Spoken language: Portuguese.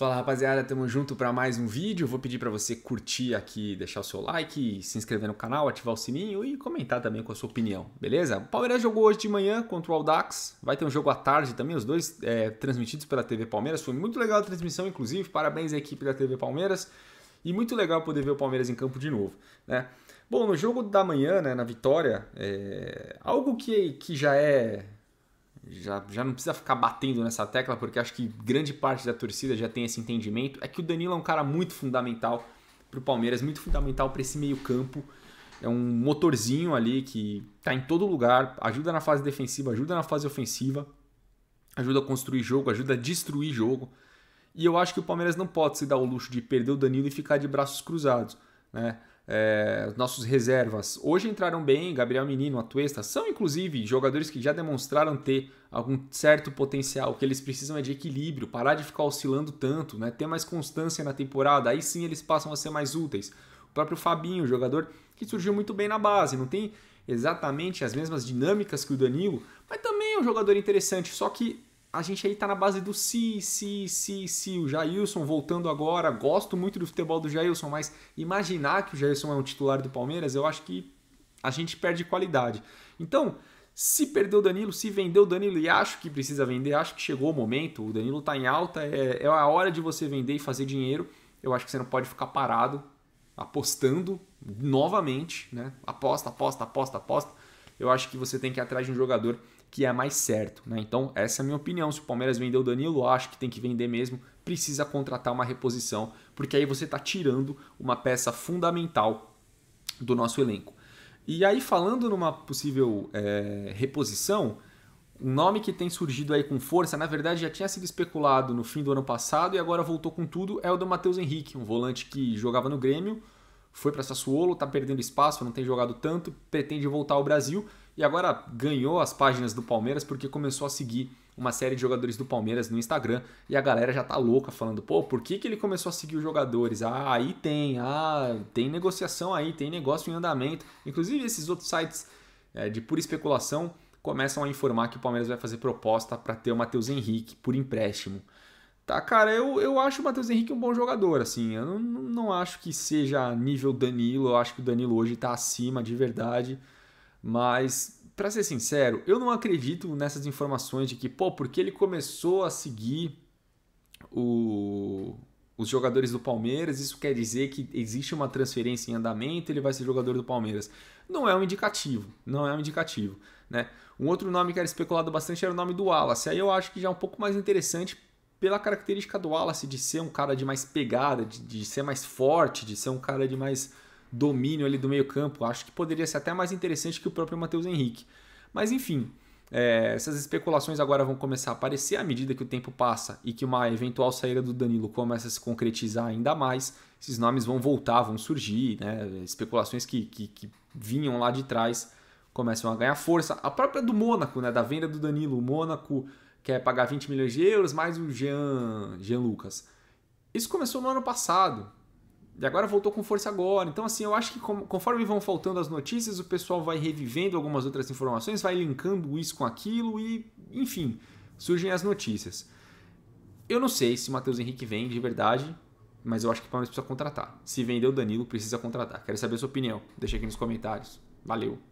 Fala rapaziada, tamo junto para mais um vídeo. Vou pedir para você curtir aqui, deixar o seu like, se inscrever no canal, ativar o sininho e comentar também com a sua opinião, beleza? O Palmeiras jogou hoje de manhã contra o Aldax, vai ter um jogo à tarde também, os dois é, transmitidos pela TV Palmeiras. Foi muito legal a transmissão, inclusive, parabéns à equipe da TV Palmeiras e muito legal poder ver o Palmeiras em campo de novo, né? Bom, no jogo da manhã, né, na vitória, é... algo que, que já é já, já não precisa ficar batendo nessa tecla, porque acho que grande parte da torcida já tem esse entendimento, é que o Danilo é um cara muito fundamental para o Palmeiras, muito fundamental para esse meio-campo. É um motorzinho ali que está em todo lugar, ajuda na fase defensiva, ajuda na fase ofensiva, ajuda a construir jogo, ajuda a destruir jogo. E eu acho que o Palmeiras não pode se dar o luxo de perder o Danilo e ficar de braços cruzados. Né? É, nossos reservas hoje entraram bem, Gabriel Menino, Atuesta, são inclusive jogadores que já demonstraram ter algum certo potencial, o que eles precisam é de equilíbrio, parar de ficar oscilando tanto, né? ter mais constância na temporada, aí sim eles passam a ser mais úteis. O próprio Fabinho, jogador que surgiu muito bem na base, não tem exatamente as mesmas dinâmicas que o Danilo, mas também é um jogador interessante, só que a gente aí tá na base do si, si, si, si. O Jailson voltando agora. Gosto muito do futebol do Jailson, mas imaginar que o Jailson é um titular do Palmeiras, eu acho que a gente perde qualidade. Então, se perdeu o Danilo, se vendeu o Danilo e acho que precisa vender, acho que chegou o momento, o Danilo tá em alta, é, é a hora de você vender e fazer dinheiro. Eu acho que você não pode ficar parado apostando novamente, né? Aposta, aposta, aposta, aposta. Eu acho que você tem que ir atrás de um jogador que é mais certo. Né? Então, essa é a minha opinião. Se o Palmeiras vendeu o Danilo, acho que tem que vender mesmo. Precisa contratar uma reposição, porque aí você está tirando uma peça fundamental do nosso elenco. E aí, falando numa possível é, reposição, um nome que tem surgido aí com força, na verdade já tinha sido especulado no fim do ano passado e agora voltou com tudo, é o do Matheus Henrique, um volante que jogava no Grêmio, foi para Sassuolo, está perdendo espaço, não tem jogado tanto, pretende voltar ao Brasil e agora ganhou as páginas do Palmeiras porque começou a seguir uma série de jogadores do Palmeiras no Instagram e a galera já tá louca falando, pô, por que, que ele começou a seguir os jogadores? Ah, aí tem, ah, tem negociação aí, tem negócio em andamento. Inclusive esses outros sites é, de pura especulação começam a informar que o Palmeiras vai fazer proposta para ter o Matheus Henrique por empréstimo. Tá, cara, eu, eu acho o Matheus Henrique um bom jogador, assim. Eu não, não acho que seja nível Danilo, eu acho que o Danilo hoje tá acima de verdade. Mas, para ser sincero, eu não acredito nessas informações de que, pô, porque ele começou a seguir o, os jogadores do Palmeiras, isso quer dizer que existe uma transferência em andamento, ele vai ser jogador do Palmeiras. Não é um indicativo, não é um indicativo. Né? Um outro nome que era especulado bastante era o nome do Wallace. Aí eu acho que já é um pouco mais interessante pela característica do Wallace de ser um cara de mais pegada, de, de ser mais forte, de ser um cara de mais domínio ali do meio-campo. Acho que poderia ser até mais interessante que o próprio Matheus Henrique. Mas enfim, é, essas especulações agora vão começar a aparecer à medida que o tempo passa e que uma eventual saída do Danilo começa a se concretizar ainda mais. Esses nomes vão voltar, vão surgir, né? especulações que, que, que vinham lá de trás começam a ganhar força. A própria do Mônaco, né? da venda do Danilo. O Mônaco quer pagar 20 milhões de euros mais o Jean, Jean Lucas. Isso começou no ano passado. E agora voltou com força agora. Então, assim, eu acho que conforme vão faltando as notícias, o pessoal vai revivendo algumas outras informações, vai linkando isso com aquilo e, enfim, surgem as notícias. Eu não sei se o Matheus Henrique vem de verdade, mas eu acho que o Palmeiras precisa contratar. Se vender o Danilo, precisa contratar. Quero saber a sua opinião. Deixa aqui nos comentários. Valeu!